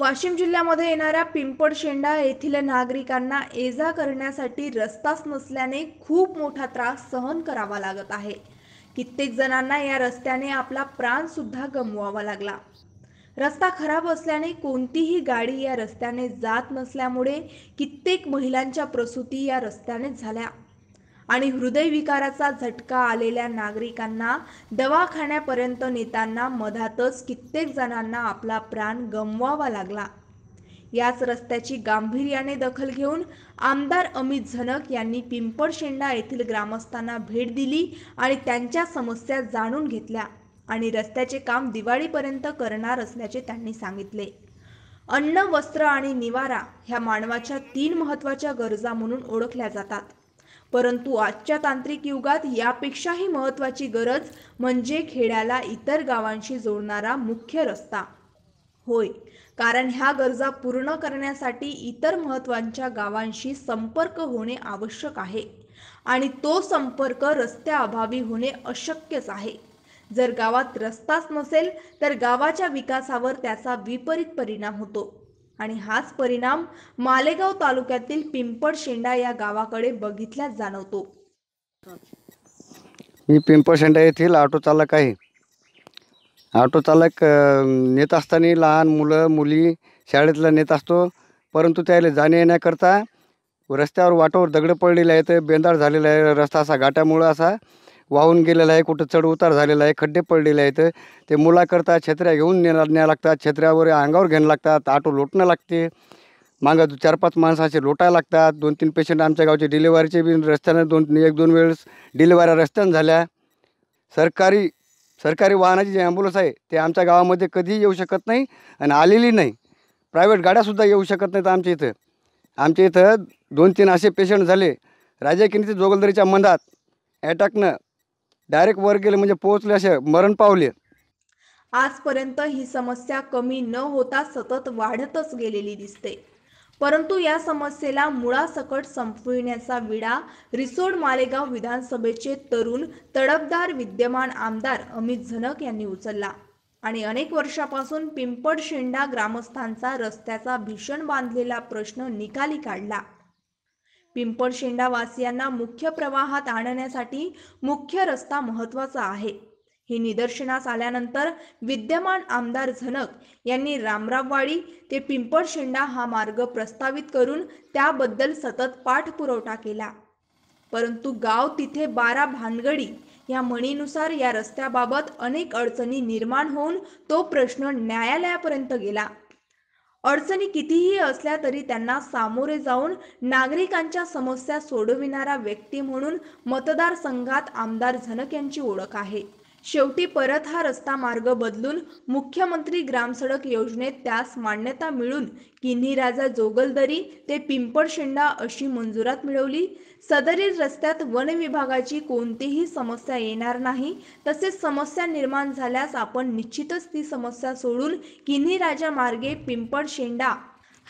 वाशिम जिल्ह्यामध्ये येणाऱ्या शेंडा येथील नागरिकांना ये जा करण्यासाठी रस्ताच नसल्याने खूप मोठा त्रास सहन करावा लागत आहे कित्येक जणांना या रस्त्याने आपला प्राण सुद्धा गमवावा लागला रस्ता खराब असल्याने कोणतीही गाडी या रस्त्याने जात नसल्यामुळे कित्येक महिलांच्या प्रसूती या रस्त्याने झाल्या आणि हृदयविकाराचा झटका आलेल्या नागरिकांना दवाखान्यापर्यंत नेताना मधातच कित्येक जणांना आपला प्राण गमवावा लागला याच रस्त्याची गांभीर्याने दखल घेऊन आमदार अमित झनक यांनी पिंपळशेंडा येथील ग्रामस्थांना भेट दिली आणि त्यांच्या समस्या जाणून घेतल्या आणि रस्त्याचे काम दिवाळीपर्यंत करणार असल्याचे त्यांनी सांगितले अन्न वस्त्र आणि निवारा ह्या मानवाच्या तीन महत्त्वाच्या गरजा म्हणून ओळखल्या जातात परंतु आजच्या तांत्रिक युगात यापेक्षाही महत्त्वाची गरज म्हणजे खेड्याला इतर गावांशी जोडणारा मुख्य रस्ता होय कारण ह्या गरजा पूर्ण करण्यासाठी इतर महत्वाच्या गावांशी संपर्क होणे आवश्यक आहे आणि तो संपर्क रस्त्याअभावी होणे अशक्यच आहे जर गावात रस्ताच नसेल तर गावाच्या विकासावर त्याचा विपरीत परिणाम होतो आणि हाच परिणाम मालेगाव तालुक्यातील शेंडा या गावाकडे बघितल्या जाणवतो मी शेंडा येथील ऑटो चालक आहे ऑटो चालक नेत असताना लहान मुलं मुली शाळेतला नेत असतो परंतु त्याला जाणे येण्याकरता रस्त्यावर वाटावर दगड पडलेले आहेत बेंदाळ झालेला आहे रस्ता असा गाट्यामुळं असा वाहून गेलेलं आहे कुठं चढ उतार झालेला आहे खड्डे पडलेले आहेत ते मुलाकरता छत्र्या घेऊन नेणार न्या लागतात छत्र्यावर अंगावर घेणं लागतात ऑटो लोटणं लागते मागं चार पाच माणसाचे लोटायला लागतात दोन तीन पेशंट आमच्या गावचे डिलिव्हरीचे बी रस्त्यानं दोन एक दोन वेळेस डिलेवऱ्या रस्त्यानं झाल्या सरकारी सरकारी वाहनाची जे ॲम्ब्युलन्स आहे ते आमच्या गावामध्ये कधीही येऊ शकत नाही आणि आलेली नाही प्रायव्हेट गाड्यासुद्धा येऊ शकत नाहीत आमच्या इथं आमच्या इथं दोन तीन असे पेशंट झाले राजा किनीचे जोगलदरीच्या मंदात ॲटॅकनं डायरेक्ट वर गेले म्हणजे पोहोचले असे मरण पावले आजपर्यंत ही समस्या कमी न होता सतत वाढतच गेलेली दिसते परंतु या समस्येला मुळासकट संपविण्याचा विडा रिसोड मालेगाव विधानसभेचे तरुण तडफदार विद्यमान आमदार अमित झनक यांनी उचलला आणि अनेक वर्षापासून पिंपड शेंडा ग्रामस्थांचा रस्त्याचा भीषण बांधलेला प्रश्न निकाली काढला वासियांना मुख्य प्रवाहात आणण्यासाठी मुख्य रस्ता महत्वाचा आहे हे निदर्शनास आल्यानंतर विद्यमान आमदार झनक यांनी रामराववाडी ते पिंपळशेंडा हा मार्ग प्रस्तावित करून त्याबद्दल सतत पाठपुरवठा केला परंतु गाव तिथे बारा भानगडी या म्हणीनुसार या रस्त्याबाबत अनेक अडचणी निर्माण होऊन तो प्रश्न न्यायालयापर्यंत गेला अडचणी कितीही असल्या तरी त्यांना सामोरे जाऊन नागरिकांच्या समस्या सोडविणारा व्यक्ती म्हणून मतदारसंघात आमदार झनक यांची ओळख आहे शेवटी परत हा रस्ता मार्ग बदलून मुख्यमंत्री ग्रामसडक योजनेत त्यास मान्यता मिळून किन्हीराजा जोगलदरी ते पिंपळशेंडा अशी मंजुरात मिळवली सदरील रस्त्यात वन विभागाची कोणतीही समस्या येणार नाही तसेच समस्या निर्माण झाल्यास आपण निश्चितच ती समस्या सोडून किन्ही मार्गे पिंपळशेंडा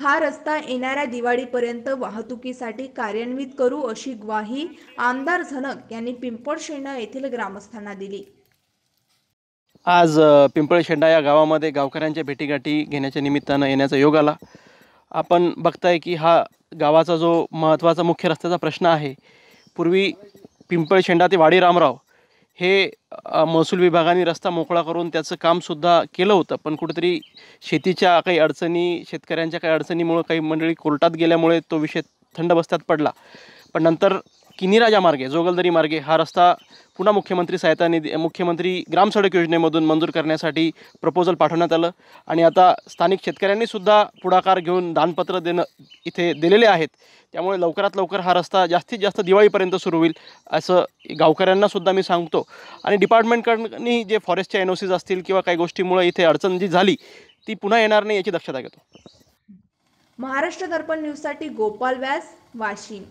हा रस्ता येणाऱ्या दिवाळीपर्यंत वाहतुकीसाठी कार्यान्वित करू अशी ग्वाही आमदार झनक यांनी पिंपळशेंडा येथील ग्रामस्थांना दिली आज पिंपळशेंडा या गावामध्ये गावकऱ्यांच्या भेटीगाठी घेण्याच्या निमित्तानं येण्याचा योग आला आपण बघताय की हा गावाचा जो महत्त्वाचा मुख्य रस्त्याचा प्रश्न आहे पूर्वी पिंपळशेंडा ते वाडी रामराव हे महसूल विभागाने रस्ता मोकळा करून त्याचं कामसुद्धा केलं होतं पण कुठेतरी शेतीच्या काही अडचणी शेतकऱ्यांच्या काही अडचणीमुळं काही मंडळी कोर्टात गेल्यामुळे तो विषय थंड बस्त्यात पडला पण नंतर किनीराजा मार्गे जोगलदरी मार्गे हा रस्ता पुन्हा मुख्यमंत्री सहायता निधी मुख्यमंत्री ग्रामसडक योजनेमधून मंजूर करण्यासाठी प्रपोजल पाठवण्यात आलं आणि आता स्थानिक शेतकऱ्यांनीसुद्धा पुढाकार घेऊन दानपत्र देणं इथे दिलेले आहेत त्यामुळे लवकरात लवकर हा रस्ता जास्तीत जास्त दिवाळीपर्यंत सुरू होईल असं गावकऱ्यांनासुद्धा मी सांगतो आणि डिपार्टमेंटकडनी जे फॉरेस्टच्या एन असतील किंवा काही गोष्टीमुळे इथे अडचण जी झाली ती पुन्हा येणार नाही याची दक्षता घेतो महाराष्ट्र दर्पण न्यूजसाठी गोपाल व्यास वाशिम